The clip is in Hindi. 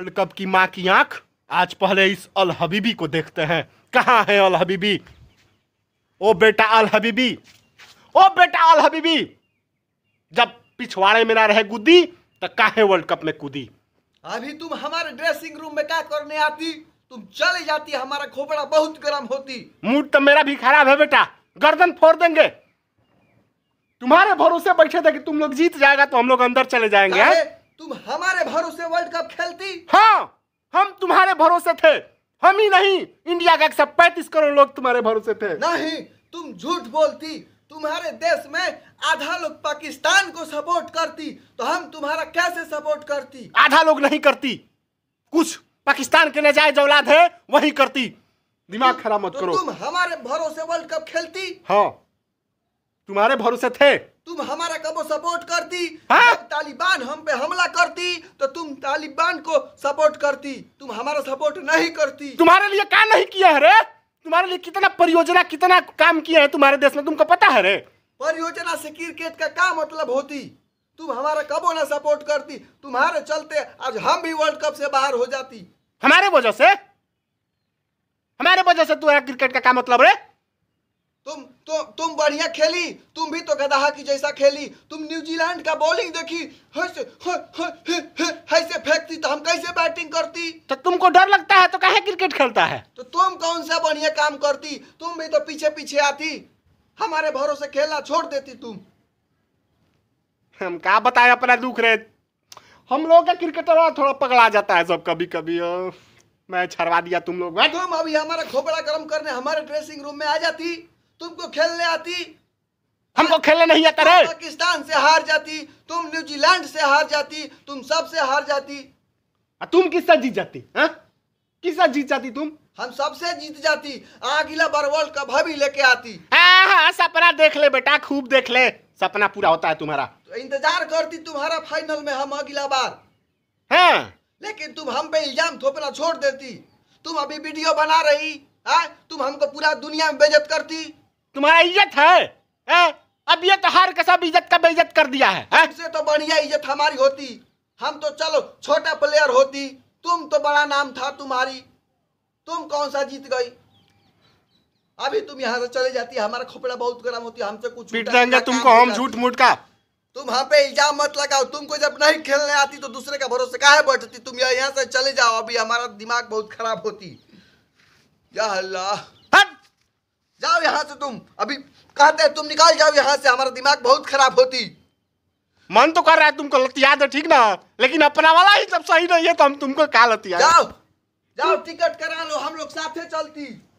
वर्ल्ड कप की माँ की आंख आज पहले इस अल हबीबी को देखते हैं कहाँ है अल हबीबी ओ बेटा अल हबीबी ओ बेटा अल हबीबी जब पिछवाड़े में ना रहे गुद्दी तो कहा वर्ल्ड कप में कूदी अभी तुम हमारे ड्रेसिंग रूम में क्या करने आती तुम चले जाती हमारा खोपड़ा बहुत गर्म होती मूड तो मेरा भी खराब है बेटा गर्दन फोड़ देंगे तुम्हारे भरोसे बैठे थे कि तुम लोग जीत जाएगा तो हम लोग अंदर चले जाएंगे तुम हमारे भरोसे वर्ल्ड कप खेलती हाँ हम तुम्हारे भरोसे थे हम ही नहीं इंडिया का एक सौ पैंतीस करोड़ लोग तुम्हारे भरोसे थे नहीं तुम झूठ बोलती तुम्हारे देश में आधा लोग पाकिस्तान को सपोर्ट करती तो हम तुम्हारा कैसे सपोर्ट करती आधा लोग नहीं करती कुछ पाकिस्तान के नजायज औलाद है वही करती दिमाग तो खराब मत तो करो तुम हमारे भरोसे वर्ल्ड कप खेलती हाँ तुम्हारे भरोसे थे तुम हमारे सपोर्ट करती हाँ? तालिबान हम पे हमला करती तो तुम तालिबान को सपोर्ट करती तुम हमारा सपोर्ट नहीं करती तुम्हारे लिए क्या नहीं किया है रे तुम्हारे लिए कितना परियोजना कितना काम किया है तुम्हारे देश में तुमको पता है रे परियोजना से क्रिकेट का क्या मतलब होती तुम हमारा कबो ना सपोर्ट करती तुम्हारे चलते आज हम भी वर्ल्ड कप से बाहर हो जाती हमारे वजह से हमारे वजह से तुम्हारा क्रिकेट का क्या मतलब रे बढ़िया खेली तुम भी तो गदाहा की जैसा खेली तुम न्यूजीलैंड का बॉलिंग देखी ऐसे ऐसे फेंकती तो हम कैसे बैटिंग करती तो तुमको डर लगता है तो कहे क्रिकेट खेलता है तो तुम कौन सा बढ़िया काम करती तुम भी तो पीछे पीछे आती हमारे भरोसे खेलना छोड़ देती तुम हम क्या बताए अपना दुख रहे हम लोग का क्रिकेटर थोड़ा पकड़ा जाता है सब कभी कभी मैं छरवा दिया तुम लोग तुम अभी हमारा खोपड़ा गर्म करने हमारे ड्रेसिंग रूम में आ जाती तुमको खेलने आती हमको खेलने नहीं आता रे पाकिस्तान से हार जाती तुम न्यूजीलैंड से हार जाती तुम सब से हार जाती तुम किससे जीत जाती हा? किससे जीत जाती तुम हम सबसे जीत जाती अगला बार वर्ल्ड कप हम ही लेके आती हाँ, हाँ सपना देख ले बेटा खूब देख ले सपना पूरा होता है तुम्हारा तो इंतजार करती तुम्हारा फाइनल में हम अगला बार हाँ लेकिन तुम हम पे इल्जाम थोपना छोड़ देती तुम अभी वीडियो बना रही आ? हाँ? तुम हमको पूरा दुनिया में बेजत करती तुम्हारा इज्जत है, है? अब ये तो हर के सब इज्जत का बेइज्जत कर दिया है, इससे तो बढ़िया इज्जत हमारी होती हम तो चलो छोटा प्लेयर होती तुम तो बड़ा नाम था तुम्हारी तुम कौन सा जीत गई अभी तुम यहाँ से चले जाती हमारा खोपड़ा बहुत गर्म होती हमसे कुछ पीट देंगे तुमको हम झूठ मूठ का तुम हम पे इल्जाम मत लगाओ तुमको जब नहीं खेलने आती तो दूसरे का भरोसे काहे बैठती तुम यहाँ से चले जाओ अभी हमारा दिमाग बहुत खराब होती या अल्लाह जाओ यहाँ से तुम अभी कहते हैं तुम निकाल जाओ यहाँ से हमारा दिमाग बहुत खराब होती मन तो कर रहा है तुमको लतिया है ठीक ना लेकिन अपना वाला ही सब सही नहीं है तो हम तुमको क्या लतिया जाओ जाओ टिकट करा लो हम लोग साथ चलती